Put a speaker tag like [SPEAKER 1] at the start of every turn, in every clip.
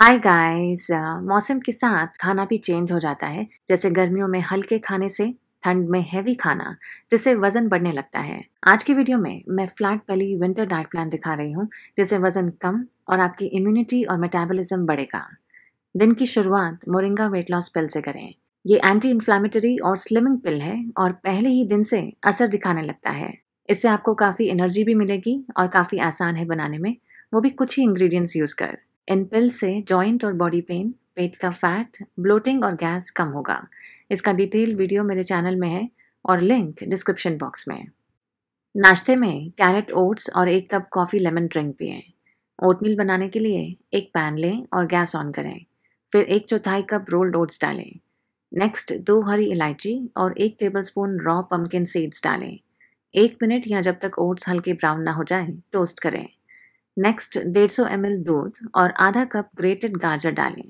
[SPEAKER 1] hi guys uh, मौसम के साथ खाना भी चेंज हो जाता है जैसे गर्मियों में हल्के खाने से ठंड में हैवी खाना जिससे वजन बढ़ने लगता है आज की वीडियो में मैं फ्लैट पहली विंटर डाइट प्लान दिखा रही हूँ जिससे वजन कम और आपकी इम्यूनिटी और मेटाबॉलिज्म बढ़ेगा दिन की शुरुआत मोरिंगा वेट लॉस पिल से करें ये एंटी इन्फ्लामेटरी और स्लिमिंग पिल है और पहले ही दिन से असर दिखाने लगता है इससे आपको काफ़ी एनर्जी भी मिलेगी और काफ़ी आसान है बनाने में वो भी कुछ ही इंग्रेडिएंट्स यूज़ कर इन पिल से जॉइंट और बॉडी पेन पेट का फैट ब्लोटिंग और गैस कम होगा इसका डिटेल वीडियो मेरे चैनल में है और लिंक डिस्क्रिप्शन बॉक्स में है नाश्ते में कैरेट ओट्स और एक कप कॉफ़ी लेमन ड्रिंक पिएं ओटमील बनाने के लिए एक पैन लें और गैस ऑन करें फिर एक चौथाई कप रोल्ड ओट्स डालें नेक्स्ट दो हरी इलायची और एक टेबलस्पून रॉ पम्पकिन सीड्स डालें एक मिनट या जब तक ओट्स हल्के ब्राउन ना हो जाए टोस्ट करें नेक्स्ट 150 एम दूध और आधा कप ग्रेटेड गाजर डालें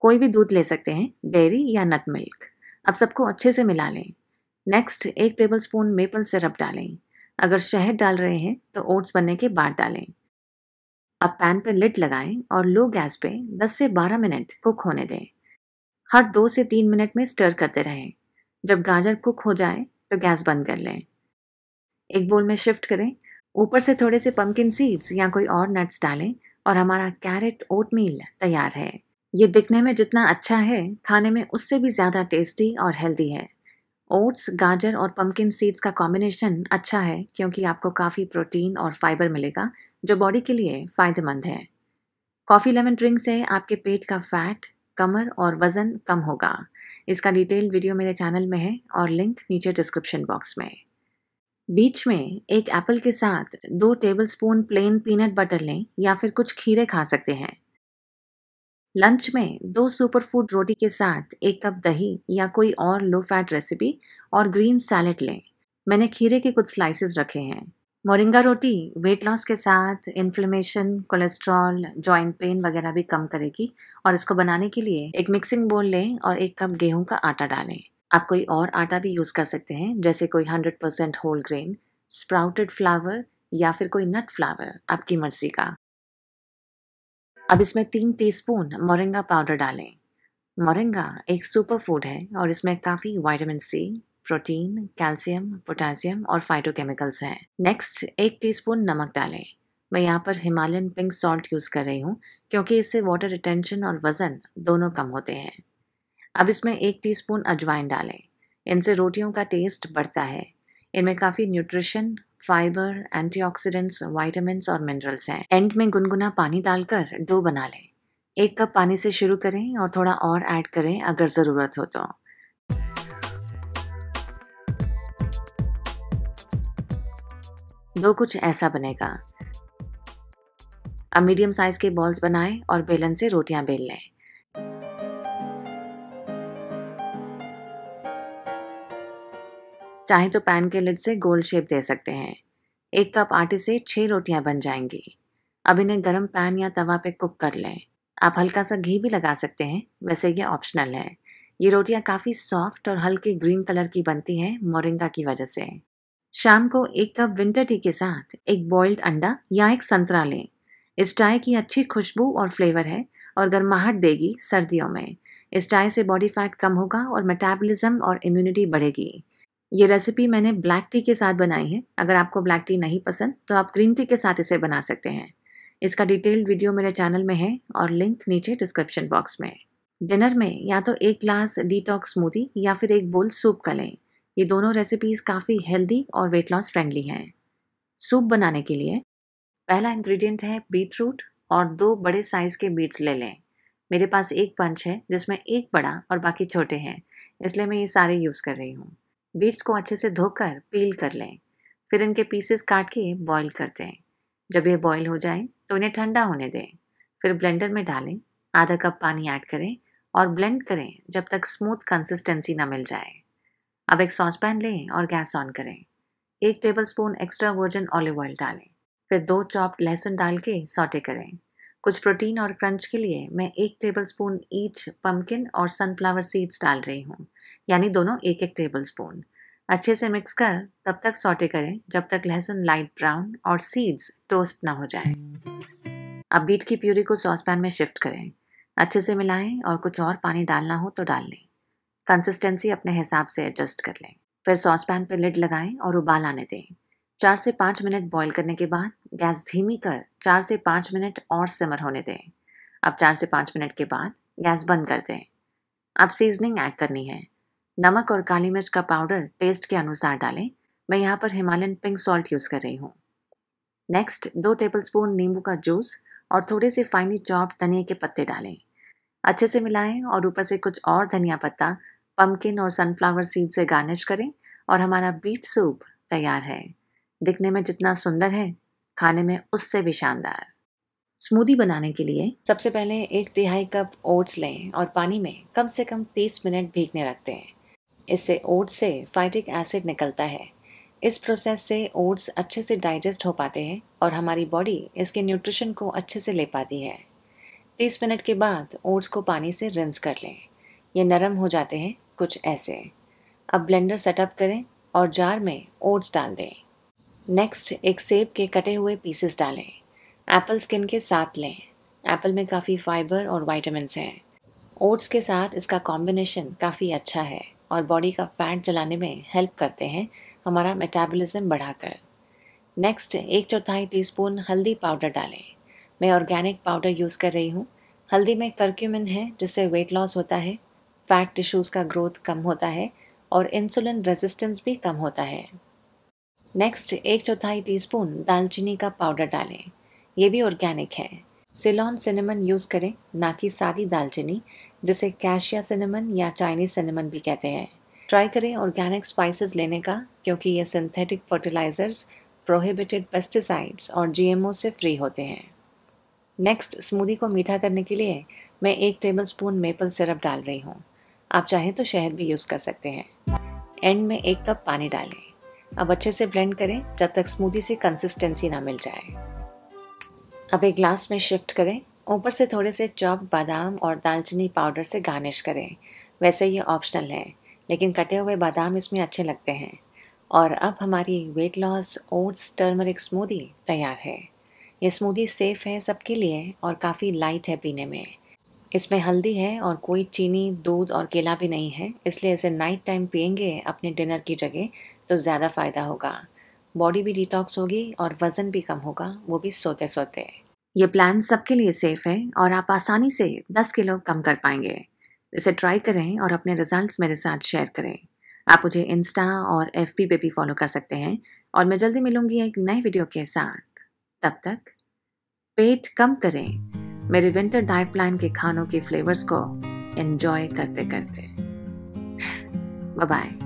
[SPEAKER 1] कोई भी दूध ले सकते हैं डेयरी या नट मिल्क अब सबको अच्छे से मिला लें नेक्स्ट एक टेबल स्पून मेपल सिरप डालें अगर शहद डाल रहे हैं तो ओट्स बनने के बाद डालें अब पैन पर लिड लगाएं और लो गैस पे 10 से 12 मिनट कुक होने दें हर दो से तीन मिनट में स्टर करते रहें जब गाजर कुक हो जाए तो गैस बंद कर लें एक बोल में शिफ्ट करें ऊपर से थोड़े से पम्पकिन सीड्स या कोई और नट्स डालें और हमारा कैरेट ओट मील तैयार है ये दिखने में जितना अच्छा है खाने में उससे भी ज़्यादा टेस्टी और हेल्दी है ओट्स गाजर और पम्पकिन सीड्स का कॉम्बिनेशन अच्छा है क्योंकि आपको काफ़ी प्रोटीन और फाइबर मिलेगा जो बॉडी के लिए फ़ायदेमंद है कॉफ़ी लेमन ड्रिंक से आपके पेट का फैट कमर और वज़न कम होगा इसका डिटेल वीडियो मेरे चैनल में है और लिंक नीचे डिस्क्रिप्शन बॉक्स में बीच में एक एप्पल के साथ दो टेबलस्पून प्लेन पीनट बटर लें या फिर कुछ खीरे खा सकते हैं लंच में दो सुपर फूड रोटी के साथ एक कप दही या कोई और लो फैट रेसिपी और ग्रीन सैलड लें मैंने खीरे के कुछ स्लाइसेस रखे हैं मोरिंगा रोटी वेट लॉस के साथ इन्फ्लेमेशन कोलेस्ट्रॉल जॉइंट पेन वगैरह भी कम करेगी और इसको बनाने के लिए एक मिक्सिंग बोल लें और एक कप गेहूं का आटा डालें आप कोई और आटा भी यूज़ कर सकते हैं जैसे कोई hundred percent whole grain sprouted flour या फिर कोई नट फ्लावर आपकी मर्जी का अब इसमें तीन टीस्पून मोरिंगा पाउडर डालें मोरिंगा एक सुपर फूड है और इसमें काफ़ी vitamin C protein calcium potassium और फाइटोकेमिकल्स हैं नेक्स्ट एक टीस्पून नमक डालें मैं यहाँ पर हिमालयन पिंक सॉल्ट यूज़ कर रही हूँ क्योंकि इससे वाटर रिटेंशन और वज़न दोनों कम होते हैं अब इसमें एक टीस्पून अजवाइन डालें इनसे रोटियों का टेस्ट बढ़ता है इनमें काफ़ी न्यूट्रिशन फाइबर एंटीऑक्सीडेंट्स वाइटामस और मिनरल्स हैं एंड में गुनगुना पानी डालकर डो बना लें एक कप पानी से शुरू करें और थोड़ा और ऐड करें अगर ज़रूरत हो तो दो कुछ ऐसा बनेगा अब मीडियम साइज़ के बॉल्स बनाएं और बेलन से रोटियां बेल लें चाहे तो पैन के लिड से गोल शेप दे सकते हैं एक कप आटे से छः रोटियां बन जाएंगी अब इन्हें गरम पैन या तवा पे कुक कर लें आप हल्का सा घी भी लगा सकते हैं वैसे ये ऑप्शनल है ये रोटियां काफ़ी सॉफ्ट और हल्के ग्रीन कलर की बनती हैं मोरिंगा की वजह से शाम को एक कप विंटर टी के साथ एक बॉइल्ड अंडा या एक संतरा लें इस चाय की अच्छी खुशबू और फ्लेवर है और गर्माहट देगी सर्दियों में इस चाय से बॉडी फैट कम होगा और मेटाबॉलिज्म और इम्यूनिटी बढ़ेगी ये रेसिपी मैंने ब्लैक टी के साथ बनाई है अगर आपको ब्लैक टी नहीं पसंद तो आप ग्रीन टी के साथ इसे बना सकते हैं इसका डिटेल्ड वीडियो मेरे चैनल में है और लिंक नीचे डिस्क्रिप्शन बॉक्स में डिनर में या तो एक ग्लास डिटॉक्स स्मूदी या फिर एक बोल सूप का लें ये दोनों रेसिपीज़ काफ़ी हेल्दी और वेट लॉस फ्रेंडली हैं सूप बनाने के लिए पहला इंग्रेडिएंट है बीट रूट और दो बड़े साइज़ के बीट्स ले लें मेरे पास एक पंच है जिसमें एक बड़ा और बाकी छोटे हैं इसलिए मैं ये सारे यूज़ कर रही हूँ बीट्स को अच्छे से धोकर पील कर लें फिर इनके पीसेस काट के बॉईल कर दें जब ये बॉईल हो जाए तो इन्हें ठंडा होने दें फिर ब्लेंडर में डालें आधा कप पानी ऐड करें और ब्लेंड करें जब तक स्मूथ कंसिस्टेंसी ना मिल जाए अब एक सॉस पैन लें और गैस ऑन करें एक table spoon extra virgin olive oil डालें फिर दो चॉप्ड लहसुन डाल के सॉटे करें कुछ प्रोटीन और क्रंच के लिए मैं एक टेबल स्पून ईच पम्पकिन और सनफ्लावर सीड्स डाल रही हूँ यानी दोनों एक एक टेबल स्पून अच्छे से मिक्स कर तब तक सौटे करें जब तक लहसुन लाइट ब्राउन और सीड्स टोस्ट ना हो जाए अब बीट की प्यूरी को सॉस पैन में शिफ्ट करें अच्छे से मिलाएं और कुछ और पानी डालना हो तो डाल लें कंसिस्टेंसी अपने हिसाब से एडजस्ट कर लें फिर सॉस पैन पर लिड लगाएं और उबाल आने दें चार से पाँच मिनट बॉईल करने के बाद गैस धीमी कर चार से पाँच मिनट और सिमर होने दें अब चार से पाँच मिनट के बाद गैस बंद कर दें अब सीजनिंग ऐड करनी है नमक और काली मिर्च का पाउडर टेस्ट के अनुसार डालें मैं यहाँ पर हिमालयन पिंक सॉल्ट यूज़ कर रही हूँ नेक्स्ट दो टेबलस्पून नींबू का जूस और थोड़े से फाइनली चॉप धनिया के पत्ते डालें अच्छे से मिलाएं और ऊपर से कुछ और धनिया पत्ता पम्पकिन और सनफ्लावर सीड से गार्निश करें और हमारा बीट सूप तैयार है दिखने में जितना सुंदर है खाने में उससे भी शानदार स्मूदी बनाने के लिए सबसे पहले एक तिहाई कप ओट्स लें और पानी में कम से कम 30 मिनट भीगने रखते हैं इससे ओट्स से फाइटिक एसिड निकलता है इस प्रोसेस से ओट्स अच्छे से डाइजेस्ट हो पाते हैं और हमारी बॉडी इसके न्यूट्रिशन को अच्छे से ले पाती है तीस मिनट के बाद ओट्स को पानी से रिंस कर लें ये नरम हो जाते हैं कुछ ऐसे अब ब्लेंडर सेटअप करें और जार में ओट्स डाल दें नेक्स्ट एक सेब के कटे हुए पीसेस डालें एप्पल स्किन के साथ लें एप्पल में काफ़ी फाइबर और वाइटामस हैं ओट्स के साथ इसका कॉम्बिनेशन काफ़ी अच्छा है और बॉडी का फैट जलाने में हेल्प करते हैं हमारा मेटाबॉलिज्म बढ़ाकर नेक्स्ट एक चौथाई टीस्पून हल्दी पाउडर डालें मैं ऑर्गेनिक पाउडर यूज़ कर रही हूँ हल्दी में करक्यूमिन है जिससे वेट लॉस होता है फैट टिश्यूज़ का ग्रोथ कम होता है और इंसुलिन रेजिस्टेंस भी कम होता है नेक्स्ट एक चौथाई टीस्पून दालचीनी का पाउडर डालें ये भी ऑर्गेनिक है सिलोन सिनेमन यूज़ करें ना कि सारी दालचीनी जिसे कैशिया सिनेमन या चाइनीज सिनेमन भी कहते हैं ट्राई करें ऑर्गेनिक स्पाइसेस लेने का क्योंकि ये सिंथेटिक फर्टिलाइज़र्स प्रोहिबिटेड पेस्टिसाइड्स और जी से फ्री होते हैं नेक्स्ट स्मूदी को मीठा करने के लिए मैं एक टेबल स्पून मेपल सिरप डाल रही हूँ आप चाहें तो शहद भी यूज़ कर सकते हैं एंड में एक कप पानी डालें अब अच्छे से ब्लेंड करें जब तक स्मूदी से कंसिस्टेंसी ना मिल जाए अब एक ग्लास में शिफ्ट करें ऊपर से थोड़े से चॉप बादाम और दालचीनी पाउडर से गार्निश करें वैसे ये ऑप्शनल है लेकिन कटे हुए बादाम इसमें अच्छे लगते हैं और अब हमारी weight loss oats turmeric smoothie तैयार है ये स्मूदी सेफ़ है सबके लिए और काफ़ी लाइट है पीने में इसमें हल्दी है और कोई चीनी दूध और केला भी नहीं है इसलिए इसे नाइट टाइम पियेंगे अपने डिनर की जगह तो ज़्यादा फ़ायदा होगा बॉडी भी डिटॉक्स होगी और वज़न भी कम होगा वो भी सोते सोते ये प्लान सबके लिए सेफ़ है और आप आसानी से 10 किलो कम कर पाएंगे इसे ट्राई करें और अपने रिजल्ट्स मेरे साथ शेयर करें आप मुझे इंस्टा और एफ पी पे भी फॉलो कर सकते हैं और मैं जल्दी मिलूंगी एक नए वीडियो के साथ तब तक पेट कम करें मेरे विंटर डाइट प्लान के खानों के फ्लेवर्स को एंजॉय करते करते बाय